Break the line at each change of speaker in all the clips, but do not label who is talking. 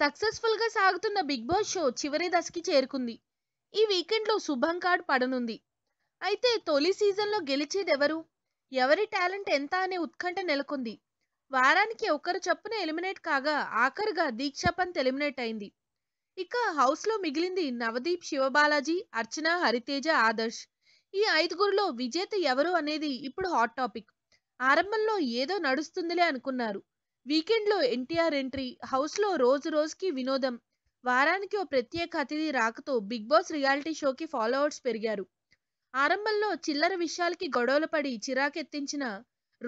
Successful గా సాగుతున్న big boss show చివరి దశకి చేరుకుంది ఈ వీకెండ్లో శుభం కార్డ్ పడనుంది అయితే తొలి సీజన్లో గెలిచేదెవరు ఎవరి టాలెంట్ ఎంత అనే ఉత్కంఠ నెలకొంది వారానికి ఒకరు చొప్పున ఎలిమినేట్ కాగా ఆఖరుగా దీక్ష పంత్ ఎలిమినేట్ అయింది ఇక హౌస్లో మిగిలింది నవదీప్ శివబాలాజీ అర్చన హరితేజ ఆదర్శ్ ఈ ఐదుగురిలో విజేత ఎవరు అనేది ఇప్పుడు హాట్ టాపిక్ ఆరంభంలో ఏదో నడుస్తుందిలే అనుకున్నారు వీకెండ్లో ఎన్టీఆర్ ఎంట్రీ హౌస్లో రోజు రోజుకి వినోదం వారానికి ఓ ప్రత్యేక అతిథి రాకతో బిగ్ బాస్ రియాలిటీ షోకి ఫాలోవర్స్ పెరిగారు ఆరంభంలో చిల్లర విషయాలకి గొడవలు పడి చిరాకెత్తించిన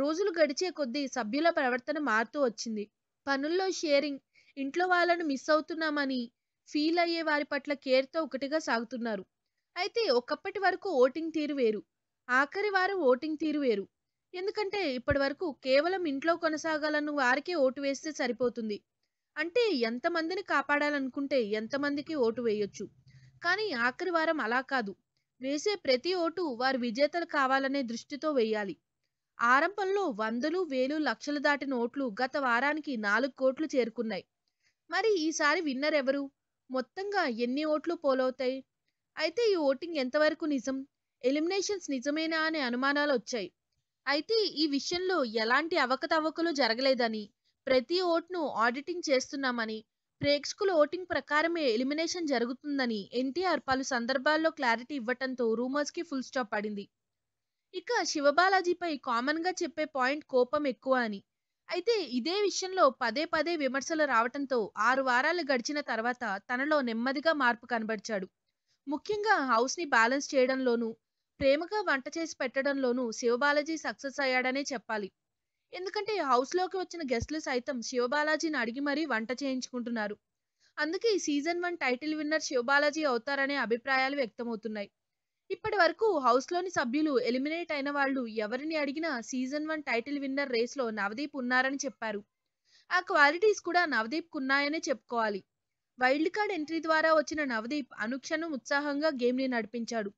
రోజులు గడిచే కొద్దీ సభ్యుల ప్రవర్తన మారుతూ వచ్చింది పనుల్లో షేరింగ్ ఇంట్లో వాళ్ళను మిస్ అవుతున్నామని ఫీల్ అయ్యే వారి పట్ల కేర్తో ఒకటిగా సాగుతున్నారు అయితే ఒకప్పటి వరకు ఓటింగ్ తీరు వేరు ఆఖరి వారు ఓటింగ్ తీరు వేరు ఎందుకంటే ఇప్పటి వరకు కేవలం ఇంట్లో కొనసాగాలను వారికే ఓటు వేస్తే సరిపోతుంది అంటే ఎంతమందిని కాపాడాలనుకుంటే ఎంతమందికి ఓటు వేయొచ్చు కానీ ఆఖరి వారం అలా కాదు వేసే ప్రతి ఓటు వారి విజేతలు కావాలనే దృష్టితో వేయాలి ఆరంభంలో వందలు వేలు లక్షలు దాటిన ఓట్లు గత వారానికి నాలుగు కోట్లు చేరుకున్నాయి మరి ఈసారి విన్నర్ ఎవరు మొత్తంగా ఎన్ని ఓట్లు పోలవుతాయి అయితే ఈ ఓటింగ్ ఎంతవరకు నిజం ఎలిమినేషన్స్ నిజమేనా అనే అనుమానాలు వచ్చాయి అయితే ఈ విషయంలో ఎలాంటి అవకతవకలు జరగలేదని ప్రతి ఓట్ను ఆడిటింగ్ చేస్తున్నామని ప్రేక్షకుల ఓటింగ్ ప్రకారమే ఎలిమినేషన్ జరుగుతుందని ఎన్టీఆర్ పలు సందర్భాల్లో క్లారిటీ ఇవ్వటంతో రూమర్స్కి ఫుల్ స్టాప్ పడింది ఇక శివబాలాజీపై కామన్గా చెప్పే పాయింట్ కోపం ఎక్కువ అని అయితే ఇదే విషయంలో పదే పదే విమర్శలు రావటంతో ఆరు వారాలు గడిచిన తర్వాత తనలో నెమ్మదిగా మార్పు కనబరిచాడు ముఖ్యంగా హౌస్ని బ్యాలెన్స్ చేయడంలోనూ ప్రేమగా వంట చేసి పెట్టడంలోనూ శివబాలాజీ సక్సెస్ అయ్యాడనే చెప్పాలి ఎందుకంటే హౌస్లోకి వచ్చిన గెస్ట్లు సైతం శివబాలాజీని అడిగి మరీ వంట చేయించుకుంటున్నారు అందుకే ఈ season one title winner Shiva Balaji అవుతారనే అభిప్రాయాలు వ్యక్తమవుతున్నాయి ఇప్పటి వరకు హౌస్లోని సభ్యులు ఎలిమినేట్ అయిన వాళ్ళు ఎవరిని అడిగినా సీజన్ వన్ టైటిల్ విన్నర్ రేస్లో నవదీప్ ఉన్నారని చెప్పారు ఆ క్వాలిటీస్ కూడా నవదీప్ కున్నాయనే చెప్పుకోవాలి వైల్డ్ కార్డ్ ఎంట్రీ ద్వారా వచ్చిన నవదీప్ అనుక్షణం ఉత్సాహంగా గేమ్ని నడిపించాడు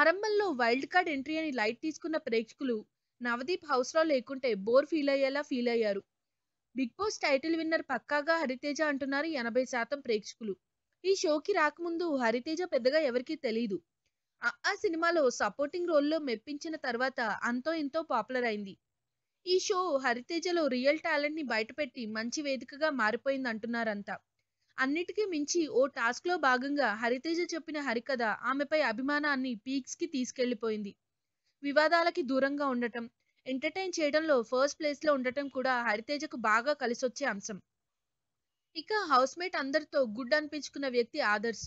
ఆరంభంలో వైల్డ్ కార్డ్ ఎంట్రీ అని లైట్ తీసుకున్న ప్రేక్షకులు నవదీప్ హౌస్లో లేకుంటే బోర్ ఫీల్ అయ్యేలా ఫీల్ అయ్యారు బిగ్ బాస్ టైటిల్ విన్నర్ పక్కాగా హరితేజ అంటున్నారు ఎనభై శాతం ప్రేక్షకులు ఈ షోకి రాకముందు హరితేజ పెద్దగా ఎవరికీ తెలియదు ఆ సినిమాలో సపోర్టింగ్ రోల్లో మెప్పించిన తర్వాత అంతో ఎంతో పాపులర్ అయింది ఈ షో హరితేజలో రియల్ టాలెంట్ని బయటపెట్టి మంచి వేదికగా మారిపోయింది అంటున్నారంతా అన్నిటికీ మించి ఓ టాస్క్లో భాగంగా హరితేజ చెప్పిన హరికథ ఆమెపై అభిమానాన్ని పీక్స్ కి తీసుకెళ్లిపోయింది వివాదాలకి దూరంగా ఉండటం ఎంటర్టైన్ చేయడంలో ఫస్ట్ ప్లేస్లో ఉండటం కూడా హరితేజకు బాగా కలిసొచ్చే అంశం ఇక హౌస్ మేట్ అందరితో గుడ్ అనిపించుకున్న వ్యక్తి ఆదర్శ్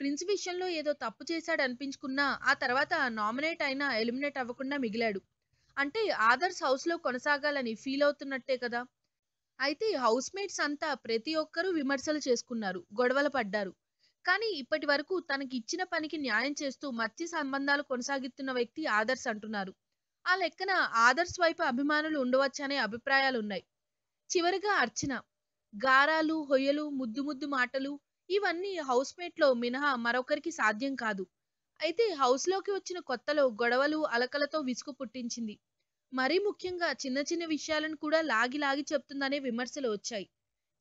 ప్రిన్స్ విషయంలో ఏదో తప్పు చేశాడు అనిపించుకున్నా ఆ తర్వాత నామినేట్ అయినా ఎలిమినేట్ అవ్వకుండా మిగిలాడు అంటే ఆదర్శ్ హౌస్లో కొనసాగాలని ఫీల్ అవుతున్నట్టే కదా అయితే హౌస్ మేట్స్ అంతా ప్రతి ఒక్కరూ విమర్శలు చేసుకున్నారు గొడవలు పడ్డారు కానీ ఇప్పటి వరకు తనకి ఇచ్చిన పనికి న్యాయం చేస్తూ మత్స్య సంబంధాలు కొనసాగిస్తున్న వ్యక్తి ఆదర్శ్ అంటున్నారు ఆ లెక్కన ఆదర్శ్ వైపు అభిమానులు ఉండవచ్చనే అభిప్రాయాలున్నాయి చివరిగా అర్చన గారాలు హొయ్యలు ముద్దు ముద్దు మాటలు ఇవన్నీ హౌస్ మేట్లో మినహా మరొకరికి సాధ్యం కాదు అయితే హౌస్లోకి వచ్చిన కొత్తలో గొడవలు అలకలతో విసుగు పుట్టించింది మరీ ముఖ్యంగా చిన్న చిన్న విషయాలను కూడా లాగి లాగి చెప్తుందనే విమర్శలు వచ్చాయి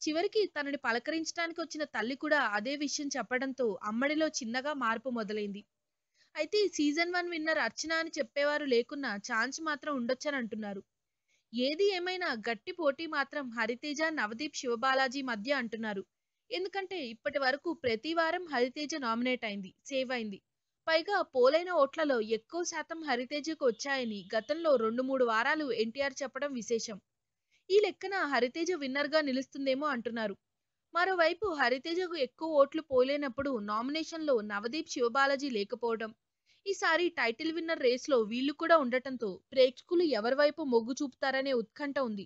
చివరికి తనని పలకరించడానికి వచ్చిన తల్లి కూడా అదే విషయం చెప్పడంతో అమ్మడిలో చిన్నగా మార్పు మొదలైంది అయితే సీజన్ వన్ విన్నర్ అర్చన అని చెప్పేవారు లేకున్నా ఛాన్స్ మాత్రం ఉండొచ్చని అంటున్నారు ఏది ఏమైనా గట్టి పోటీ మాత్రం హరితేజ నవదీప్ శివబాలాజీ మధ్య అంటున్నారు ఎందుకంటే ఇప్పటి వరకు ప్రతి వారం హరితేజ నామినేట్ అయింది సేవ్ అయింది పైగా పోలైన ఓట్లలో ఎక్కువ శాతం హరితేజకు వచ్చాయని గతంలో రెండు మూడు వారాలు ఎన్టీఆర్ చెప్పడం విశేషం ఈ లెక్కన హరితేజ విన్నర్గా నిలుస్తుందేమో అంటున్నారు మరోవైపు హరితేజకు ఎక్కువ ఓట్లు పోలేనప్పుడు నామినేషన్లో నవదీప్ శివబాలాజీ లేకపోవడం ఈసారి టైటిల్ విన్నర్ రేస్లో వీళ్ళు కూడా ఉండటంతో ప్రేక్షకులు ఎవరి వైపు మొగ్గు చూపుతారనే ఉత్కంఠ ఉంది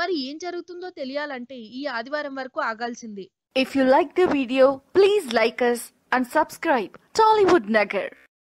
మరి ఏం జరుగుతుందో తెలియాలంటే ఈ ఆదివారం వరకు ఆగాల్సిందే if you like the video please like us and subscribe Tollywood Nagar.